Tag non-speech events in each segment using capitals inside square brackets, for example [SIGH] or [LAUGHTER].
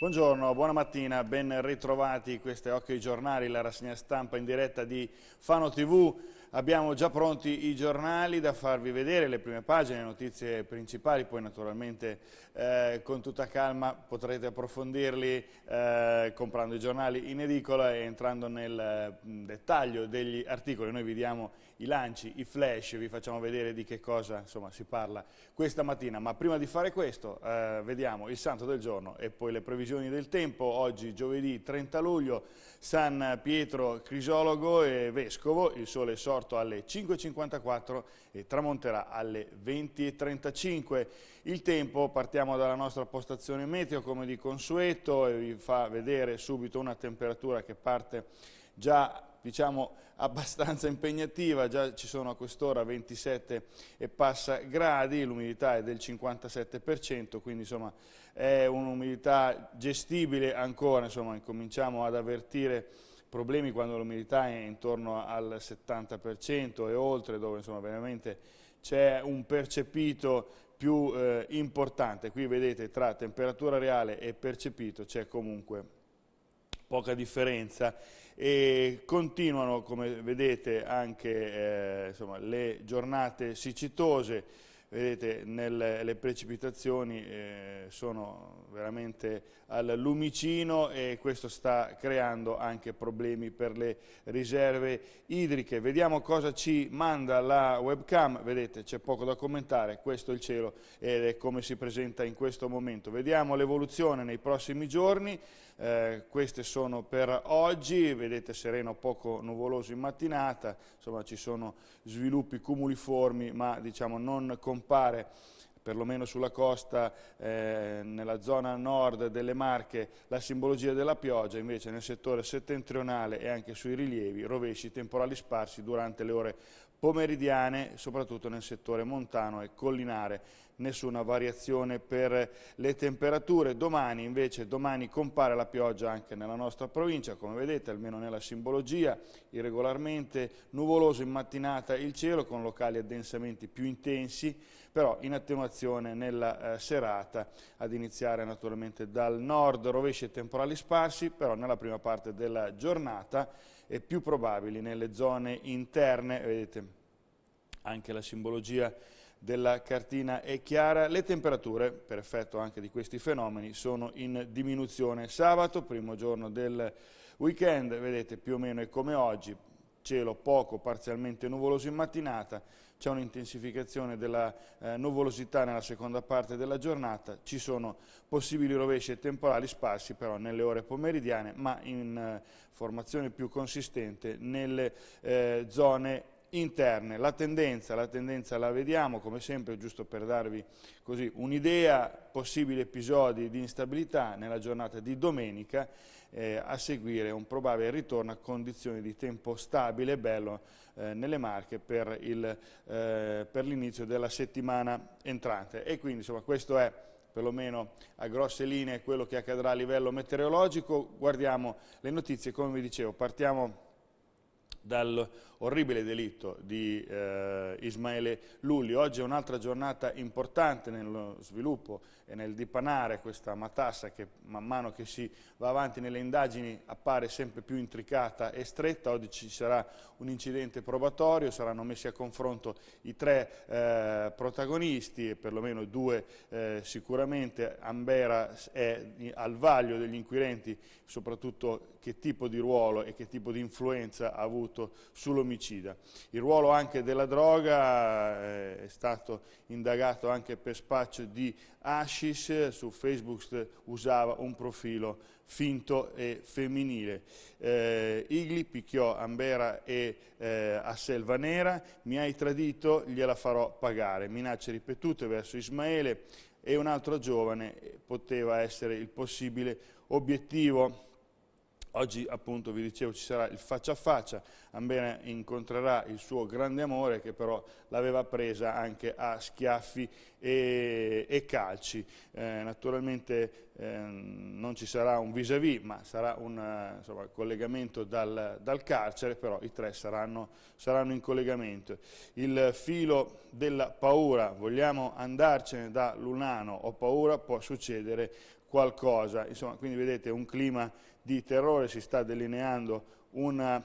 Buongiorno, buona mattina, ben ritrovati, queste Occhio ai giornali, la rassegna stampa in diretta di Fano TV. Abbiamo già pronti i giornali da farvi vedere, le prime pagine, le notizie principali, poi naturalmente eh, con tutta calma potrete approfondirli eh, comprando i giornali in edicola e entrando nel mm, dettaglio degli articoli. Noi vi diamo i lanci, i flash, vi facciamo vedere di che cosa insomma, si parla questa mattina, ma prima di fare questo eh, vediamo il santo del giorno e poi le previsioni del tempo, oggi giovedì 30 luglio. San Pietro Crisologo e Vescovo. Il sole è sorto alle 5.54 e tramonterà alle 20.35. Il tempo, partiamo dalla nostra postazione meteo come di consueto e vi fa vedere subito una temperatura che parte già diciamo, [LAUGHS] abbastanza impegnativa, già ci sono a quest'ora 27 e passa gradi, l'umidità è del 57%, quindi insomma è un'umidità gestibile ancora, insomma cominciamo ad avvertire problemi quando l'umidità è intorno al 70% e oltre, dove insomma veramente c'è un percepito più eh, importante, qui vedete tra temperatura reale e percepito c'è comunque poca differenza e continuano come vedete anche eh, insomma, le giornate siccitose, vedete nel, le precipitazioni eh, sono veramente al lumicino e questo sta creando anche problemi per le riserve idriche. Vediamo cosa ci manda la webcam, vedete c'è poco da commentare, questo è il cielo ed è come si presenta in questo momento. Vediamo l'evoluzione nei prossimi giorni. Eh, queste sono per oggi, vedete sereno poco nuvoloso in mattinata, insomma ci sono sviluppi cumuliformi ma diciamo non compare perlomeno sulla costa, eh, nella zona nord delle Marche, la simbologia della pioggia, invece nel settore settentrionale e anche sui rilievi, rovesci temporali sparsi durante le ore pomeridiane, soprattutto nel settore montano e collinare nessuna variazione per le temperature. Domani invece, domani compare la pioggia anche nella nostra provincia, come vedete, almeno nella simbologia, irregolarmente nuvoloso in mattinata il cielo con locali addensamenti più intensi, però in attenuazione nella eh, serata, ad iniziare naturalmente dal nord, rovesci e temporali sparsi, però nella prima parte della giornata e più probabili nelle zone interne, vedete anche la simbologia della cartina è chiara, le temperature, per effetto anche di questi fenomeni, sono in diminuzione. Sabato, primo giorno del weekend, vedete più o meno è come oggi, cielo poco, parzialmente nuvoloso in mattinata, c'è un'intensificazione della eh, nuvolosità nella seconda parte della giornata, ci sono possibili rovesci temporali sparsi però nelle ore pomeridiane, ma in eh, formazione più consistente nelle eh, zone interne. La tendenza, la tendenza la vediamo, come sempre, giusto per darvi un'idea, possibili episodi di instabilità nella giornata di domenica, eh, a seguire un probabile ritorno a condizioni di tempo stabile e bello eh, nelle Marche per, eh, l'inizio eh, della settimana entrante. E quindi insomma, questo è perlomeno a grosse linee quello che accadrà a livello meteorologico. Guardiamo le notizie, come vi dicevo, partiamo dal orribile delitto di eh, Ismaele Lulli. Oggi è un'altra giornata importante nello sviluppo e nel dipanare questa matassa che man mano che si va avanti nelle indagini appare sempre più intricata e stretta. Oggi ci sarà un incidente probatorio, saranno messi a confronto i tre eh, protagonisti, perlomeno due eh, sicuramente. Ambera è al vaglio degli inquirenti, soprattutto che tipo di ruolo e che tipo di influenza ha avuto sull'omicidio omicida. Il ruolo anche della droga eh, è stato indagato anche per spaccio di hashish, su Facebook usava un profilo finto e femminile. Eh, Igli picchiò Ambera e eh, a Selva Nera, mi hai tradito, gliela farò pagare. Minacce ripetute verso Ismaele e un altro giovane eh, poteva essere il possibile obiettivo Oggi appunto vi dicevo ci sarà il faccia a faccia, Ambena incontrerà il suo grande amore che però l'aveva presa anche a schiaffi e, e calci. Eh, naturalmente eh, non ci sarà un vis-à-vis -vis, ma sarà un eh, insomma, collegamento dal, dal, carcere, però i tre saranno, saranno, in collegamento. Il filo della paura, vogliamo andarcene da Lunano, ho paura, può succedere qualcosa. Insomma, quindi vedete un clima di terrore si sta delineando una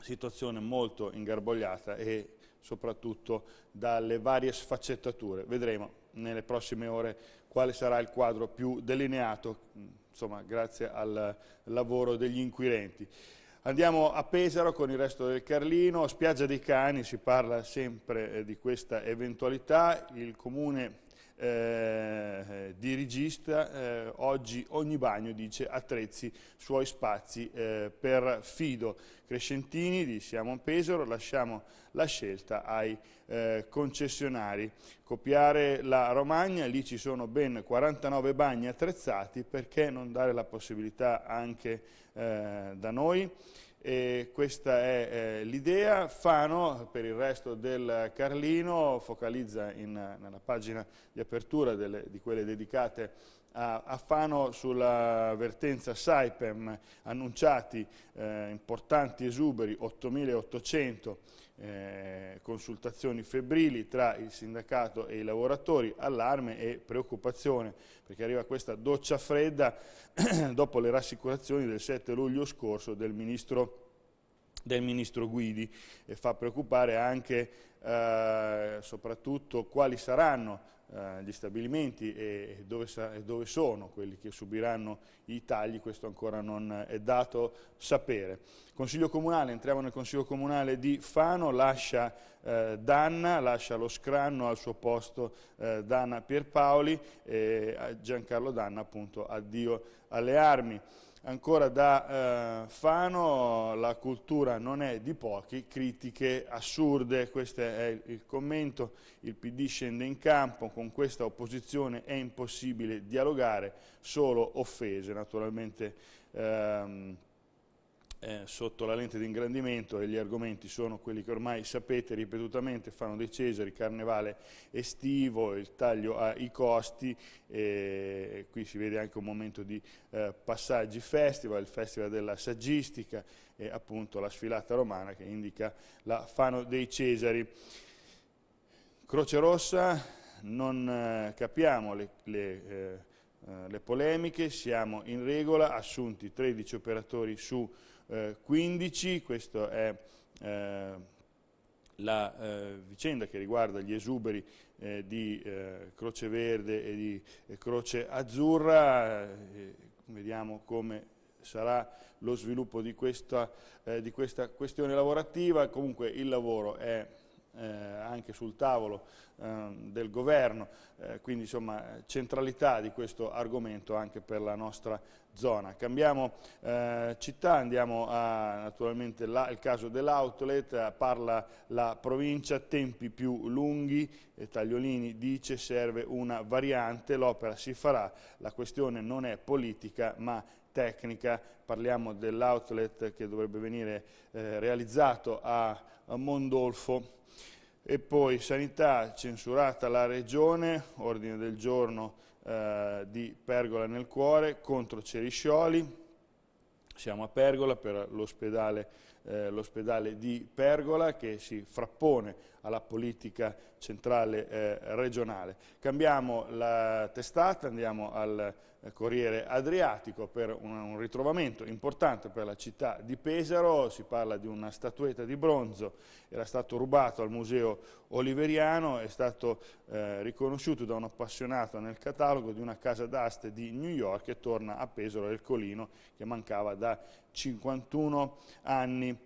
situazione molto ingarbogliata e soprattutto dalle varie sfaccettature. Vedremo nelle prossime ore quale sarà il quadro più delineato, insomma, grazie al lavoro degli inquirenti. Andiamo a Pesaro con il resto del Carlino, spiaggia dei cani, si parla sempre eh, di questa eventualità, il comune eh, eh regista, eh, oggi ogni bagno dice attrezzi suoi spazi eh, per fido. Crescentini di Siamo Pesaro, lasciamo la scelta ai eh, concessionari. Copiare la Romagna, lì ci sono ben 49 bagni attrezzati, perché non dare la possibilità anche eh, da noi? E questa è eh, l'idea. Fano, per il resto del Carlino, focalizza in, nella pagina di apertura delle, di quelle dedicate a, a, Fano sulla vertenza Saipem, annunciati eh, importanti esuberi, 8.800 eh, consultazioni febbrili tra il sindacato e i lavoratori, allarme e preoccupazione perché arriva questa doccia fredda [CLEARS THROAT] dopo le rassicurazioni del 7 luglio scorso del ministro, del ministro Guidi e fa preoccupare anche eh, soprattutto quali saranno eh, gli stabilimenti e dove, dove, sono quelli che subiranno i tagli, questo ancora non è dato sapere. Consiglio Comunale, entriamo nel Consiglio Comunale di Fano, lascia eh, Danna, lascia lo scranno al suo posto eh, Danna Pierpaoli, e eh, Giancarlo Danna appunto addio alle armi. Ancora da eh, Fano, la cultura non è di pochi, critiche assurde, questo è il, il commento, il PD scende in campo, con questa opposizione è impossibile dialogare, solo offese naturalmente. Ehm, eh, sotto la lente di ingrandimento e gli argomenti sono quelli che ormai sapete ripetutamente, fanno dei Cesari, carnevale estivo, il taglio ai costi, eh, qui si vede anche un momento di eh, passaggi festival, il festival della saggistica e appunto la sfilata romana che indica la Fano dei Cesari. Croce Rossa, non eh, capiamo le, le, eh, le polemiche, siamo in regola, assunti 13 operatori su eh, 15, questa è la eh, vicenda che riguarda gli esuberi eh, di eh, Croce Verde e di Croce Azzurra, vediamo come sarà lo sviluppo di questa, di questa questione lavorativa, comunque il lavoro è eh, anche sul tavolo eh, del governo, eh, quindi insomma centralità di questo argomento anche per la nostra zona. Cambiamo eh, città, andiamo a naturalmente là, il caso dell'outlet, eh, parla la provincia, tempi più lunghi, Tagliolini dice serve una variante, l'opera si farà, la questione non è politica ma tecnica, parliamo dell'outlet che dovrebbe venire eh, realizzato a Mondolfo e poi sanità, censurata la regione, ordine del giorno eh, di Pergola nel cuore contro Ceriscioli, siamo a Pergola per l'ospedale eh, di Pergola che si frappone alla politica centrale eh, regionale. Cambiamo la testata, andiamo al eh, Corriere Adriatico per un, ritrovamento importante per la città di Pesaro, si parla di una statuetta di bronzo, era stato rubato al Museo Oliveriano, è stato eh, riconosciuto da un appassionato nel catalogo di una casa d'aste di New York e torna a Pesaro del Colino che mancava da 51 anni.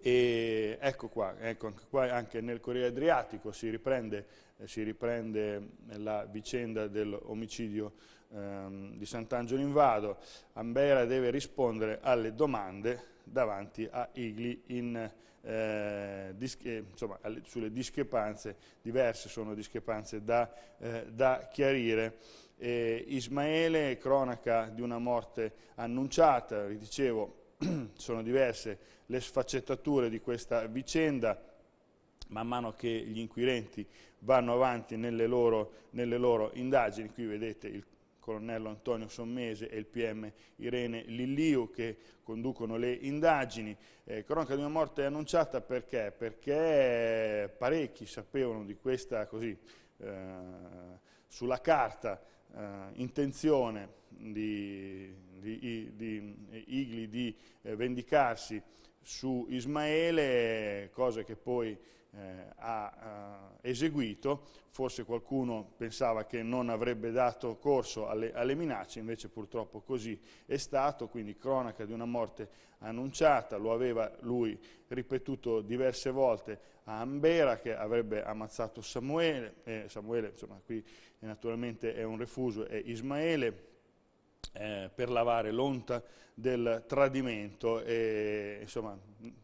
E ecco qua, ecco anche, qua, anche nel Corriere Adriatico si riprende, eh, si riprende la vicenda dell'omicidio ehm, di Sant'Angelo in Vado, Ambera deve rispondere alle domande davanti a Igli in, eh, dische, eh, insomma, alle, sulle discrepanze, diverse sono discrepanze da, eh, da chiarire. Eh, Ismaele, cronaca di una morte annunciata, vi dicevo, [CLEARS THROAT] sono diverse le sfaccettature di questa vicenda, man mano che gli inquirenti vanno avanti nelle loro, nelle loro indagini, qui vedete il colonnello Antonio Sommese e il PM Irene Lilliu che conducono le indagini. Eh, cronaca di una morte annunciata perché? Perché parecchi sapevano di questa così, eh, sulla carta eh, intenzione di, di, di, Igli di eh, vendicarsi su Ismaele, cosa che poi eh, ha eh, eseguito, forse qualcuno pensava che non avrebbe dato corso alle, alle, minacce, invece purtroppo così è stato, quindi cronaca di una morte annunciata, lo aveva lui ripetuto diverse volte a Ambera che avrebbe ammazzato Samuele, eh, Samuele insomma qui naturalmente è un refuso, è Ismaele, eh, per lavare l'onta del tradimento e insomma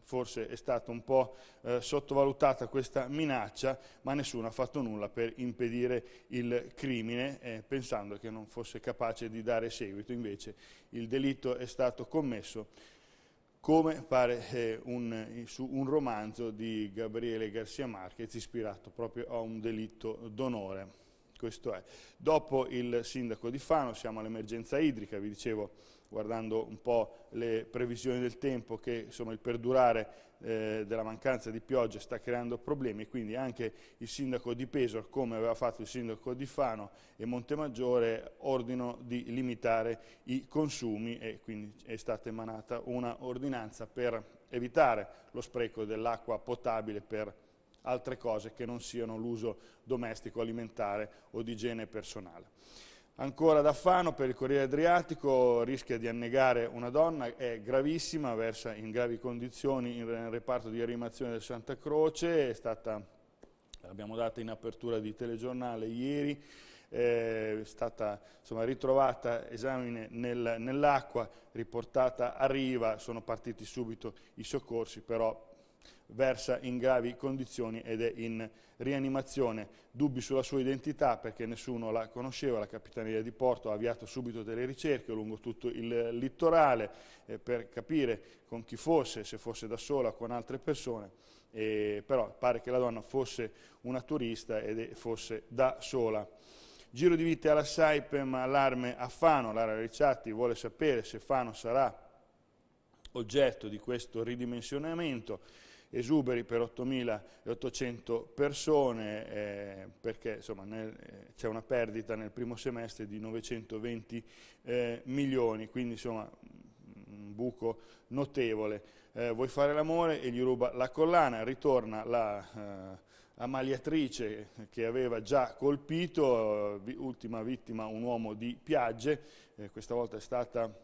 forse è stata un po' eh, sottovalutata questa minaccia ma nessuno ha fatto nulla per impedire il crimine eh, pensando che non fosse capace di dare seguito invece il delitto è stato commesso come pare eh, un, su un romanzo di Gabriele Garcia Marquez ispirato proprio a un delitto d'onore questo è. Dopo il sindaco di Fano siamo all'emergenza idrica, vi dicevo guardando un po' le previsioni del tempo che insomma, il perdurare eh, della mancanza di pioggia sta creando problemi, quindi anche il sindaco di Pesor, come aveva fatto il sindaco di Fano e Montemaggiore, ordino di limitare i consumi e quindi è stata emanata una ordinanza per evitare lo spreco dell'acqua potabile per altre cose che non siano l'uso domestico, alimentare o di igiene personale. Ancora da Fano per il Corriere Adriatico rischia di annegare una donna, è gravissima, versa in gravi condizioni nel reparto di rianimazione del Santa Croce, è stata, l'abbiamo data in apertura di telegiornale ieri, è stata insomma, ritrovata esamine nel, nell'acqua, riportata a riva, sono partiti subito i soccorsi, però versa in gravi condizioni ed è in rianimazione. Dubbi sulla sua identità perché nessuno la conosceva, la Capitaneria di Porto ha avviato subito delle ricerche lungo tutto il littorale eh, per capire con chi fosse, se fosse da sola o con altre persone, eh, però pare che la donna fosse una turista ed fosse da sola. Giro di vite alla Saipem, allarme a Fano, Lara Ricciatti vuole sapere se Fano sarà oggetto di questo ridimensionamento esuberi per 8.800 persone, eh, perché eh, c'è una perdita nel primo semestre di 920 eh, milioni, quindi insomma un buco notevole. Eh, vuoi fare l'amore e gli ruba la collana, ritorna la eh, amaliatrice che aveva già colpito, ultima vittima un uomo di piagge, eh, questa volta è stata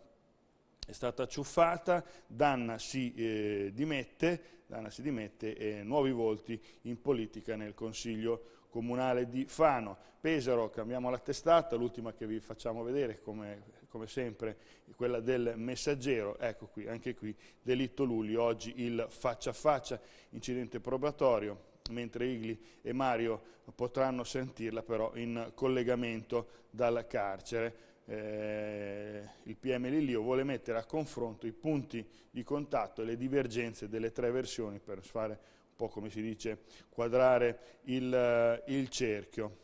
è stata acciuffata, Danna si eh, dimette, Dana si dimette e nuovi volti in politica nel Consiglio comunale di Fano. Pesaro, cambiamo la testata, l'ultima che vi facciamo vedere, come, come, sempre, quella del messaggero. Ecco qui, anche qui, delitto Lulli, oggi il faccia a faccia, incidente probatorio, mentre Igli e Mario potranno sentirla però in collegamento dal carcere eh, il PM Lillio vuole mettere a confronto i punti di contatto e le divergenze delle tre versioni per fare un po' come si dice quadrare il, eh, il cerchio.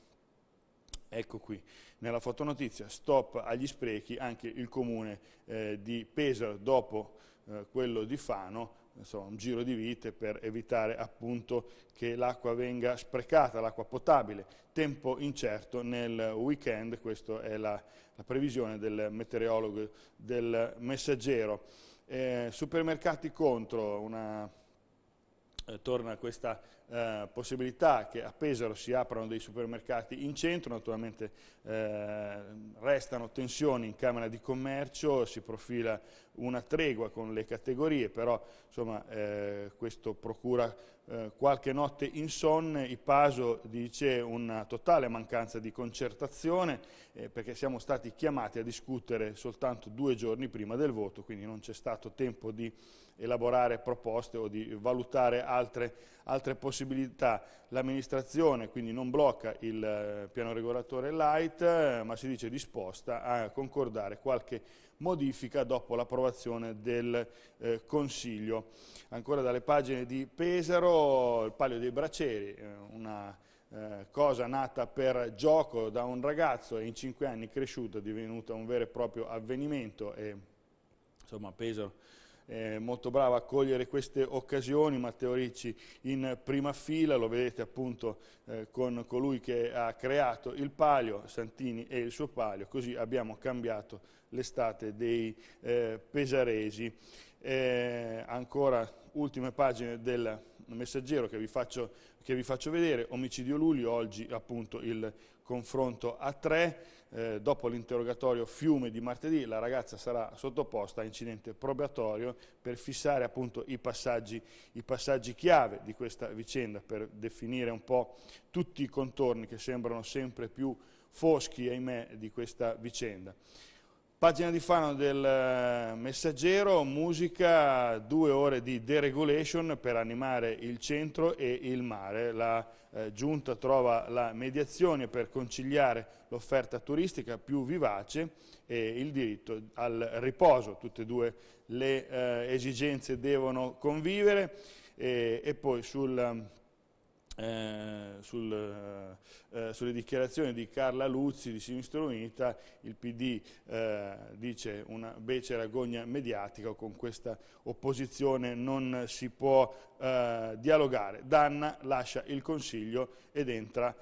Ecco qui, nella fotonotizia, stop agli sprechi, anche il comune eh, di Pesaro dopo eh, quello di Fano insomma, un giro di vite per evitare appunto che l'acqua venga sprecata, l'acqua potabile. Tempo incerto nel weekend, questa è la, la previsione del meteorologo, del messaggero. Eh, supermercati contro, una, eh, torna questa eh, possibilità che a Pesaro si aprano dei supermercati in centro, naturalmente eh, restano tensioni in Camera di Commercio, si profila una tregua con le categorie, però insomma, eh, questo procura eh, qualche notte insonne, il Paso dice una totale mancanza di concertazione eh, perché siamo stati chiamati a discutere soltanto due giorni prima del voto, quindi non c'è stato tempo di elaborare proposte o di valutare altre, altre possibilità possibilità l'amministrazione quindi non blocca il eh, piano regolatore light eh, ma si dice disposta a concordare qualche modifica dopo l'approvazione del eh, Consiglio. Ancora dalle pagine di Pesaro, il Palio dei Braceri, eh, una eh, cosa nata per gioco da un ragazzo e in cinque anni cresciuta, divenuta un vero e proprio avvenimento e insomma Pesaro eh, molto bravo a cogliere queste occasioni, Matteo Ricci in prima fila, lo vedete appunto eh, con colui che ha creato il palio, Santini e il suo palio, così abbiamo cambiato l'estate dei eh, pesaresi. Eh, ancora ultime pagine del messaggero che vi, faccio, che vi faccio vedere, omicidio Lulio, oggi appunto il confronto a tre, eh, dopo l'interrogatorio Fiume di martedì la ragazza sarà sottoposta a incidente probatorio per fissare appunto i passaggi, i passaggi chiave di questa vicenda, per definire un po' tutti i contorni che sembrano sempre più foschi, ahimè, di questa vicenda. Pagina di Fano del eh, Messaggero, musica, due ore di deregulation per animare il centro e il mare. La eh, giunta trova la mediazione per conciliare l'offerta turistica più vivace e il diritto al riposo. Tutte e due le eh, esigenze devono convivere e, e poi sul eh, sul, eh, eh, sulle dichiarazioni di Carla Luzzi di Sinistra Unita, il PD eh, dice una becera gogna mediatica, con questa opposizione non si può eh, dialogare. Danna lascia il Consiglio ed entra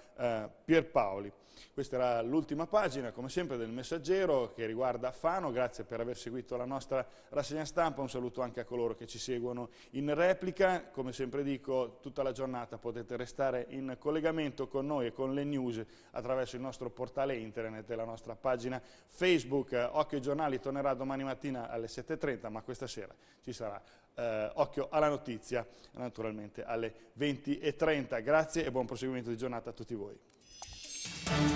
Pierpaoli. Questa era l'ultima pagina, come sempre, del messaggero che riguarda Fano. Grazie per aver seguito la nostra rassegna stampa. Un saluto anche a coloro che ci seguono in replica. Come sempre dico, tutta la giornata potete restare in collegamento con noi e con le news attraverso il nostro portale internet e la nostra pagina Facebook. Occhio ai giornali tornerà domani mattina alle 7.30, ma questa sera ci sarà eh, occhio alla notizia naturalmente alle 20.30. Grazie e buon proseguimento di giornata a tutti voi. Thank you.